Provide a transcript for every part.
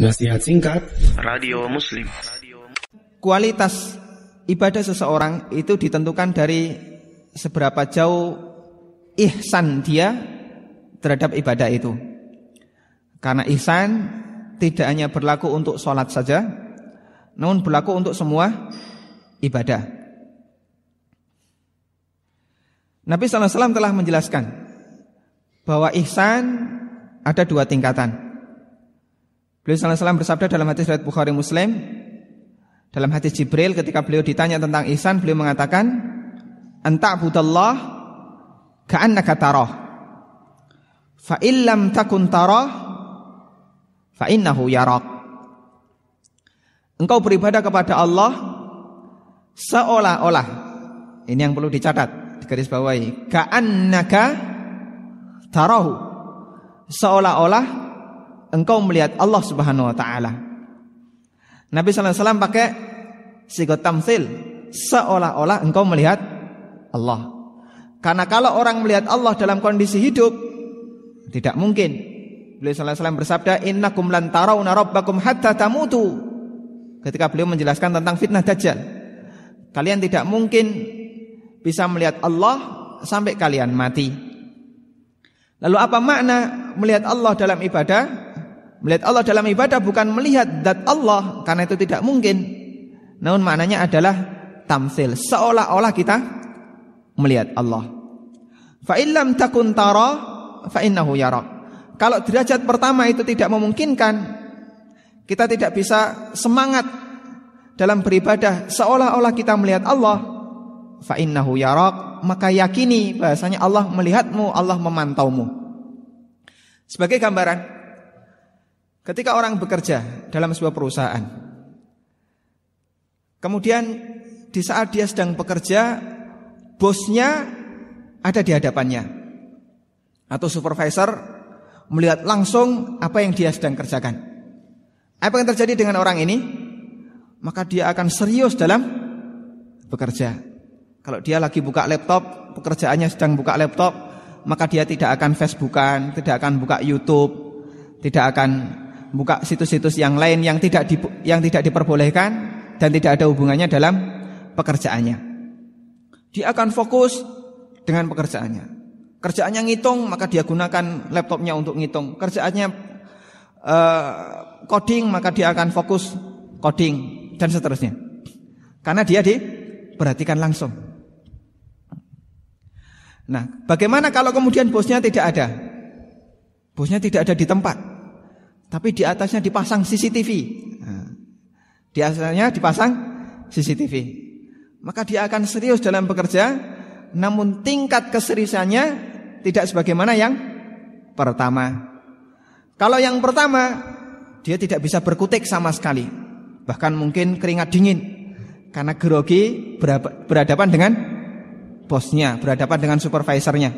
Nasihat singkat Radio Muslim Kualitas ibadah seseorang itu ditentukan dari seberapa jauh ihsan dia terhadap ibadah itu Karena ihsan tidak hanya berlaku untuk sholat saja Namun berlaku untuk semua ibadah Nabi SAW telah menjelaskan bahwa ihsan ada dua tingkatan Beliau SAW bersabda dalam hadis riwayat Bukhari Muslim, dalam hadis Jibril ketika beliau ditanya tentang ihsan, beliau mengatakan, "Anta budallah ka'annaka tarah. Fa illam takun tarah, fa innahu yarak." Engkau beribadah kepada Allah seolah-olah ini yang perlu dicatat di garis bawahi ka'annaka tarahu seolah-olah engkau melihat Allah Subhanahu wa taala. Nabi SAW alaihi wasallam pakai sigot tamsil, seolah-olah engkau melihat Allah. Karena kalau orang melihat Allah dalam kondisi hidup tidak mungkin. Beliau sallallahu alaihi wasallam bersabda, "Innakum lan tarawna rabbakum hatta tamutu." Ketika beliau menjelaskan tentang fitnah dajjal. Kalian tidak mungkin bisa melihat Allah sampai kalian mati. Lalu apa makna melihat Allah dalam ibadah? Melihat Allah dalam ibadah bukan melihat zat Allah karena itu tidak mungkin. Namun maknanya adalah tamsil, seolah-olah kita melihat Allah. Fa illam takun tara fa innahu yarak. Kalau derajat pertama itu tidak memungkinkan, kita tidak bisa semangat dalam beribadah seolah-olah kita melihat Allah. Fa innahu yarak, maka yakini bahasanya Allah melihatmu, Allah memantaumu. Sebagai gambaran, Ketika orang bekerja dalam sebuah perusahaan, kemudian di saat dia sedang bekerja, bosnya ada di hadapannya, atau supervisor melihat langsung apa yang dia sedang kerjakan. Apa yang terjadi dengan orang ini? Maka dia akan serius dalam bekerja. Kalau dia lagi buka laptop, pekerjaannya sedang buka laptop, maka dia tidak akan Facebookan, tidak akan buka YouTube, tidak akan buka situs-situs yang lain yang tidak di, yang tidak diperbolehkan dan tidak ada hubungannya dalam pekerjaannya. Dia akan fokus dengan pekerjaannya. Kerjaannya ngitung, maka dia gunakan laptopnya untuk ngitung. Kerjaannya uh, coding, maka dia akan fokus coding dan seterusnya. Karena dia diperhatikan langsung. Nah, bagaimana kalau kemudian bosnya tidak ada? Bosnya tidak ada di tempat. Tapi di atasnya dipasang CCTV. Nah, di atasnya dipasang CCTV. Maka dia akan serius dalam bekerja, namun tingkat keseriusannya tidak sebagaimana yang pertama. Kalau yang pertama, dia tidak bisa berkutik sama sekali. Bahkan mungkin keringat dingin. Karena grogi berhadapan dengan bosnya, berhadapan dengan supervisornya.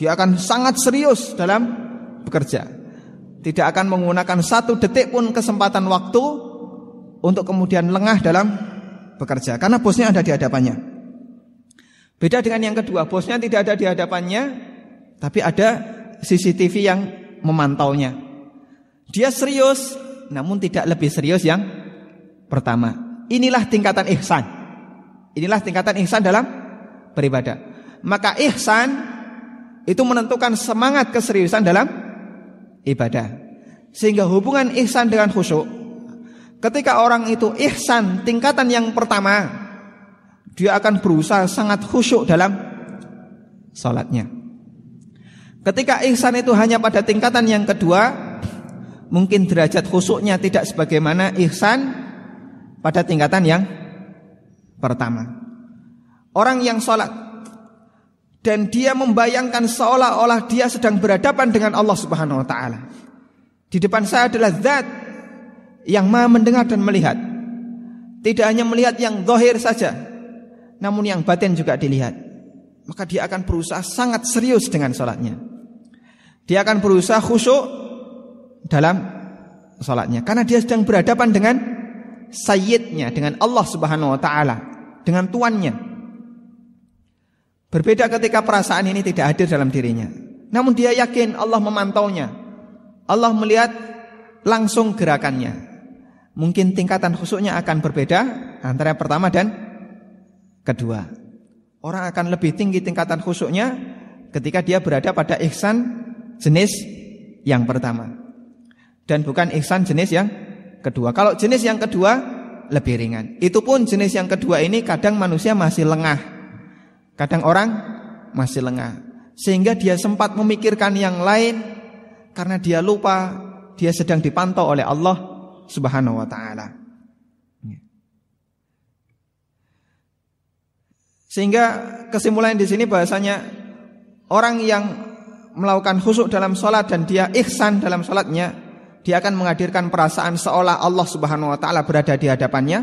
Dia akan sangat serius dalam bekerja tidak akan menggunakan satu detik pun kesempatan waktu untuk kemudian lengah dalam bekerja karena bosnya ada di hadapannya. Beda dengan yang kedua, bosnya tidak ada di hadapannya tapi ada CCTV yang memantaunya. Dia serius namun tidak lebih serius yang pertama. Inilah tingkatan ihsan. Inilah tingkatan ihsan dalam beribadah. Maka ihsan itu menentukan semangat keseriusan dalam ibadah. Sehingga hubungan ihsan dengan khusyuk ketika orang itu ihsan tingkatan yang pertama dia akan berusaha sangat khusyuk dalam sholatnya Ketika ihsan itu hanya pada tingkatan yang kedua, mungkin derajat khusyuknya tidak sebagaimana ihsan pada tingkatan yang pertama. Orang yang sholat dan dia membayangkan seolah-olah dia sedang berhadapan dengan Allah Subhanahu wa taala. Di depan saya adalah zat yang maha mendengar dan melihat. Tidak hanya melihat yang zahir saja, namun yang batin juga dilihat. Maka dia akan berusaha sangat serius dengan sholatnya. Dia akan berusaha khusyuk dalam sholatnya. Karena dia sedang berhadapan dengan sayyidnya, dengan Allah subhanahu wa ta'ala. Dengan tuannya. Berbeda ketika perasaan ini tidak hadir dalam dirinya. Namun dia yakin Allah memantaunya. Allah melihat langsung gerakannya. Mungkin tingkatan khusuknya akan berbeda antara yang pertama dan kedua. Orang akan lebih tinggi tingkatan khusuknya ketika dia berada pada ihsan jenis yang pertama. Dan bukan ihsan jenis yang kedua. Kalau jenis yang kedua lebih ringan. Itu pun jenis yang kedua ini kadang manusia masih lengah Kadang orang masih lengah sehingga dia sempat memikirkan yang lain karena dia lupa dia sedang dipantau oleh Allah Subhanahu wa taala. Sehingga kesimpulan di sini bahasanya orang yang melakukan khusuk dalam sholat dan dia ihsan dalam sholatnya, dia akan menghadirkan perasaan seolah Allah Subhanahu Wa Taala berada di hadapannya.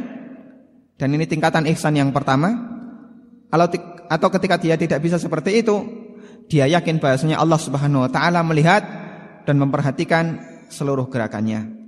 Dan ini tingkatan ihsan yang pertama. Kalau atau ketika dia tidak bisa seperti itu, dia yakin bahasanya Allah Subhanahu wa taala melihat dan memperhatikan seluruh gerakannya.